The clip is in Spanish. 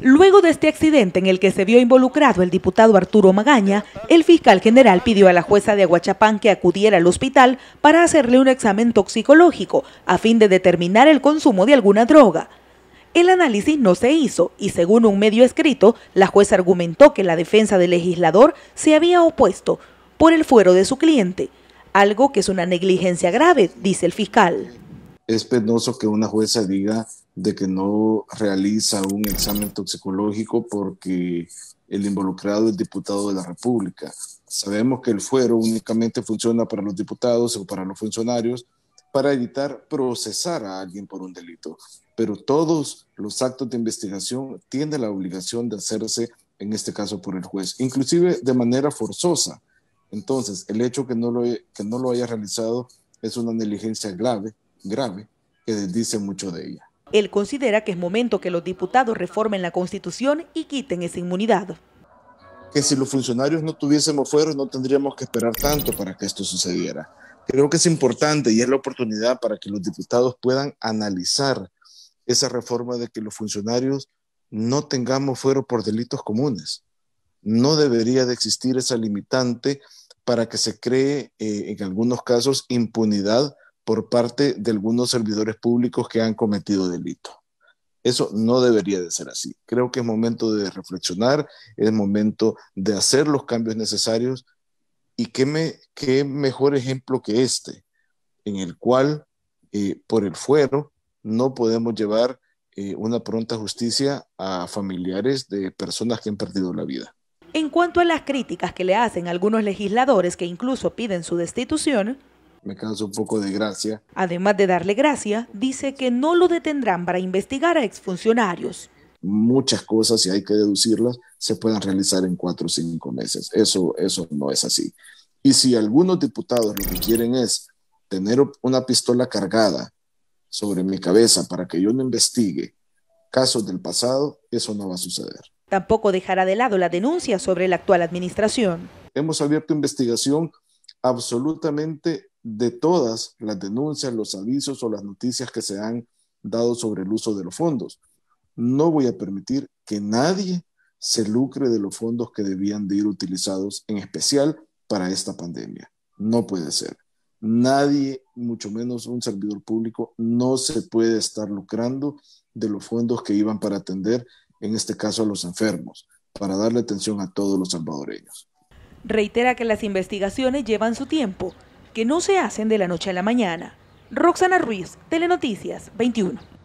Luego de este accidente en el que se vio involucrado el diputado Arturo Magaña, el fiscal general pidió a la jueza de Aguachapán que acudiera al hospital para hacerle un examen toxicológico a fin de determinar el consumo de alguna droga. El análisis no se hizo y según un medio escrito, la jueza argumentó que la defensa del legislador se había opuesto por el fuero de su cliente, algo que es una negligencia grave, dice el fiscal es penoso que una jueza diga de que no realiza un examen toxicológico porque el involucrado es diputado de la República. Sabemos que el fuero únicamente funciona para los diputados o para los funcionarios para evitar procesar a alguien por un delito, pero todos los actos de investigación tienen la obligación de hacerse, en este caso, por el juez, inclusive de manera forzosa. Entonces, el hecho que no lo, que no lo haya realizado es una negligencia grave grave que dice mucho de ella. Él considera que es momento que los diputados reformen la Constitución y quiten esa inmunidad. Que si los funcionarios no tuviésemos fueros no tendríamos que esperar tanto para que esto sucediera. Creo que es importante y es la oportunidad para que los diputados puedan analizar esa reforma de que los funcionarios no tengamos fuero por delitos comunes. No debería de existir esa limitante para que se cree eh, en algunos casos impunidad por parte de algunos servidores públicos que han cometido delito. Eso no debería de ser así. Creo que es momento de reflexionar, es momento de hacer los cambios necesarios y qué, me, qué mejor ejemplo que este, en el cual eh, por el fuero no podemos llevar eh, una pronta justicia a familiares de personas que han perdido la vida. En cuanto a las críticas que le hacen algunos legisladores que incluso piden su destitución, me causa un poco de gracia. Además de darle gracia, dice que no lo detendrán para investigar a exfuncionarios. Muchas cosas, si hay que deducirlas, se pueden realizar en cuatro o cinco meses. Eso, eso no es así. Y si algunos diputados lo que quieren es tener una pistola cargada sobre mi cabeza para que yo no investigue casos del pasado, eso no va a suceder. Tampoco dejará de lado la denuncia sobre la actual administración. Hemos abierto investigación absolutamente de todas las denuncias, los avisos o las noticias que se han dado sobre el uso de los fondos. No voy a permitir que nadie se lucre de los fondos que debían de ir utilizados en especial para esta pandemia. No puede ser. Nadie, mucho menos un servidor público, no se puede estar lucrando de los fondos que iban para atender, en este caso a los enfermos, para darle atención a todos los salvadoreños. Reitera que las investigaciones llevan su tiempo que no se hacen de la noche a la mañana. Roxana Ruiz, Telenoticias 21.